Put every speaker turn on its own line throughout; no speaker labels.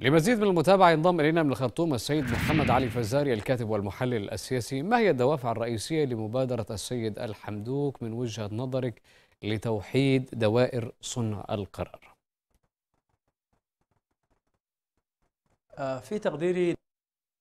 لمزيد من المتابعة ينضم إلينا من الخرطوم السيد محمد علي فزاري الكاتب والمحلل السياسي ما هي الدوافع الرئيسية لمبادرة السيد الحمدوك من وجهة نظرك لتوحيد دوائر صنع القرار
آه، في تقديري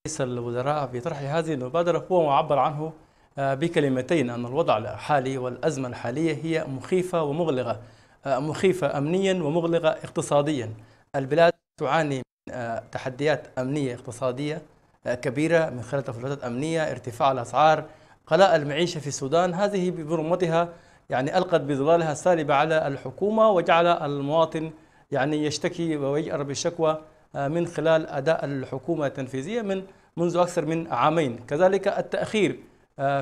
رئيس الوزراء في طرح
هذه المبادرة هو معبر عنه آه، بكلمتين أن الوضع الحالي والأزمة الحالية هي مخيفة ومغلقة آه، مخيفة أمنيا ومغلقة اقتصاديا البلاد تعاني من آه، تحديات أمنية اقتصادية آه، كبيرة من خلال تفلتات أمنية ارتفاع الأسعار قلاء المعيشة في السودان هذه ببرمتها يعني ألقت بظلالها السالبة على الحكومة وجعل المواطن يعني يشتكي ويجأر بالشكوى آه، من خلال أداء الحكومة التنفيذية من منذ أكثر من عامين كذلك التأخير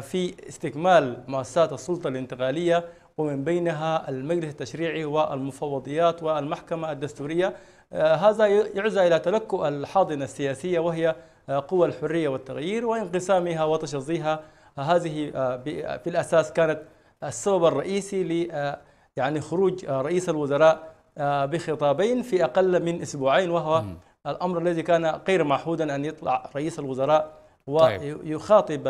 في استكمال مؤسسات السلطة الانتقالية ومن بينها المجلس التشريعي والمفوضيات والمحكمة الدستورية آه، هذا يعزى إلى تلكؤ الحاضنة السياسية وهي آه، قوى الحرية والتغيير وانقسامها وتشظيها هذه آه، في الأساس كانت السبب الرئيسي ل يعني خروج رئيس الوزراء بخطابين في أقل من أسبوعين وهو الأمر الذي كان غير معهودا أن يطلع رئيس الوزراء طيب. ويخاطب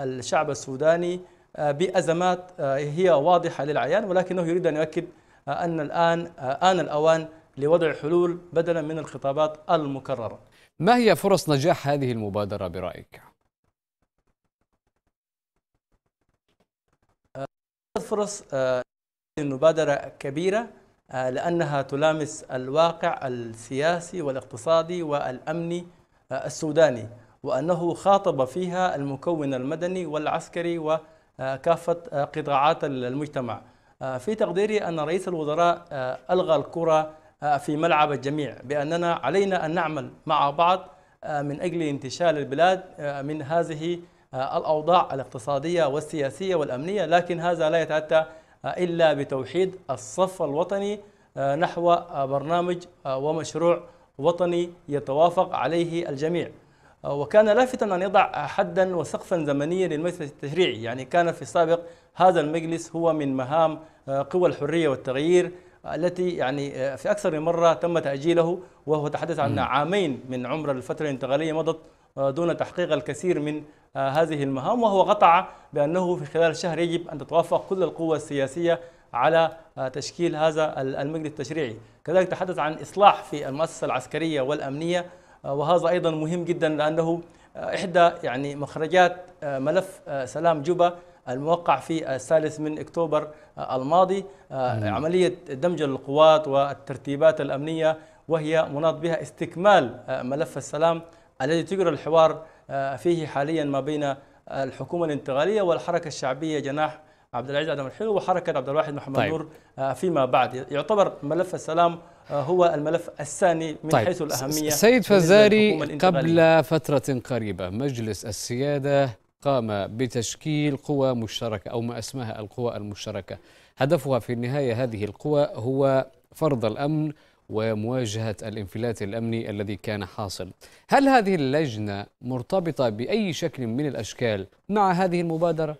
الشعب السوداني آه، بأزمات آه، هي واضحة
للعيان ولكنه يريد
أن يؤكد آه، أن الآن آن الأوان لوضع حلول بدلا من الخطابات المكررة
ما هي فرص نجاح هذه المبادرة برأيك؟
فرص المبادرة كبيرة لأنها تلامس الواقع السياسي والاقتصادي والأمني السوداني وأنه خاطب فيها المكون المدني والعسكري والعسكري آه، كافة آه، قطاعات المجتمع آه، في تقديري أن رئيس الوزراء ألغى الكرة في ملعب الجميع بأننا علينا أن نعمل مع بعض من أجل انتشال البلاد من هذه الأوضاع الاقتصادية والسياسية والأمنية لكن هذا لا يتأتى إلا بتوحيد الصف الوطني نحو برنامج ومشروع وطني يتوافق عليه الجميع وكان لافتا أن يضع حدا وسقفا زمنيا للمجلس التشريعي يعني كان في السابق هذا المجلس هو من مهام آه، قوى الحرية والتغيير آه، التي يعني آه، في أكثر من مرة تم تأجيله وهو تحدث عن عامين من عمر الفترة الانتقالية مضت دون تحقيق الكثير من هذه المهام وهو قطع بأنه في خلال شهر يجب أن تتوافق كل القوى السياسية على تشكيل هذا المجلس التشريعي كذلك تحدث عن إصلاح في المؤسسة العسكرية والأمنية آه، وهذا أيضا مهم جدا لأنه آه، إحدى يعني مخرجات آه، ملف سلام جوبا الموقع في الثالث من اكتوبر الماضي عمليه دمج القوات والترتيبات الامنيه وهي مناط بها استكمال ملف السلام الذي تجرى الحوار فيه حاليا ما بين الحكومه الانتقاليه والحركه الشعبيه جناح عبد العزيز ادم الحلو وحركه عبد الواحد محمد طيب. نور آه، فيما بعد يعتبر ملف السلام آه، هو الملف الثاني من طيب. حيث الاهميه السيد فزاري قبل
فتره قريبه مجلس السياده قام بتشكيل قوى مشتركه او ما اسماها القوى المشتركه هدفها في النهايه هذه القوى هو فرض الامن ومواجهه الانفلات الامني الذي كان حاصل. هل هذه اللجنه مرتبطه باي شكل من الاشكال مع هذه المبادره؟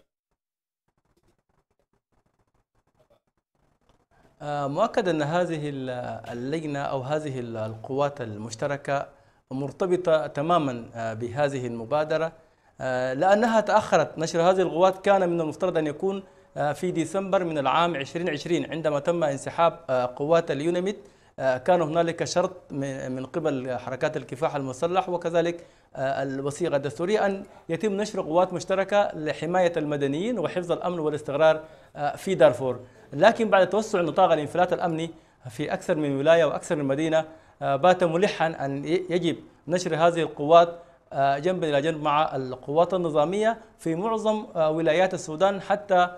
آه، مؤكد أن هذه اللجنة أو هذه القوات المشتركة مرتبطة تماما آه، بهذه المبادرة آه، لأنها تأخرت نشر هذه القوات كان من المفترض أن يكون في ديسمبر من العام 2020 عندما تم انسحاب قوات اليونميت كان هنالك شرط من قبل حركات الكفاح المسلح وكذلك الوثيقة الدستورية أن يتم نشر قوات مشتركة لحماية المدنيين وحفظ الأمن والاستقرار في دارفور لكن بعد توسع نطاق الانفلات الأمني في أكثر من ولاية وأكثر من مدينة آه، بات ملحا أن يجب نشر هذه القوات آه، جنب إلى جنب مع القوات النظامية في معظم آه، ولايات السودان حتى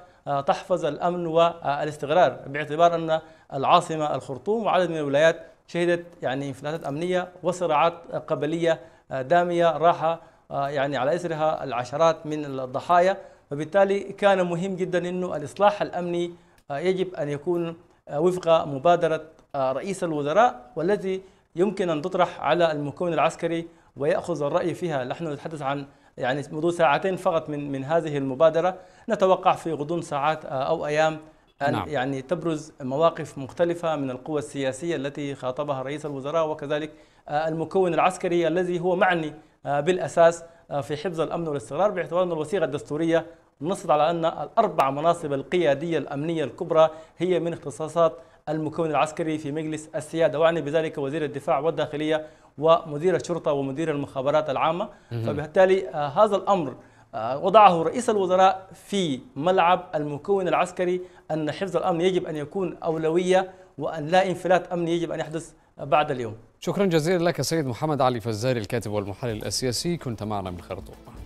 تحفظ الأمن والاستقرار باعتبار أن العاصمة الخرطوم وعدد من الولايات شهدت يعني انفلاتات أمنية وصراعات قبلية دامية راح يعني على إثرها العشرات من الضحايا وبالتالي كان مهم جدا أنه الإصلاح الأمني آه، يجب أن يكون آه، وفق مبادرة آه، رئيس الوزراء والتي يمكن أن تطرح على المكون العسكري ويأخذ الرأي فيها نحن نتحدث عن يعني منذ ساعتين فقط من من هذه المبادرة نتوقع في غضون ساعات أو أيام أن نعم. يعني تبرز مواقف مختلفة من القوى السياسية التي خاطبها رئيس الوزراء وكذلك المكون العسكري الذي هو معني بالأساس في حفظ الأمن والاستقرار باعتبار أن الوثيقة الدستورية نصت على أن الأربع مناصب القيادية الأمنية الكبرى هي من اختصاصات المكون العسكري في مجلس السيادة وأعني بذلك وزير الدفاع والداخلية ومدير الشرطة ومدير المخابرات العامة فبالتالي آه، هذا الأمر آه، وضعه رئيس الوزراء في ملعب المكون العسكري أن حفظ الأمن يجب أن يكون أولوية وأن لا انفلات أمني يجب أن يحدث بعد اليوم
شكرا جزيلا لك سيد محمد علي فزاري الكاتب والمحلل السياسي كنت معنا من خرطوم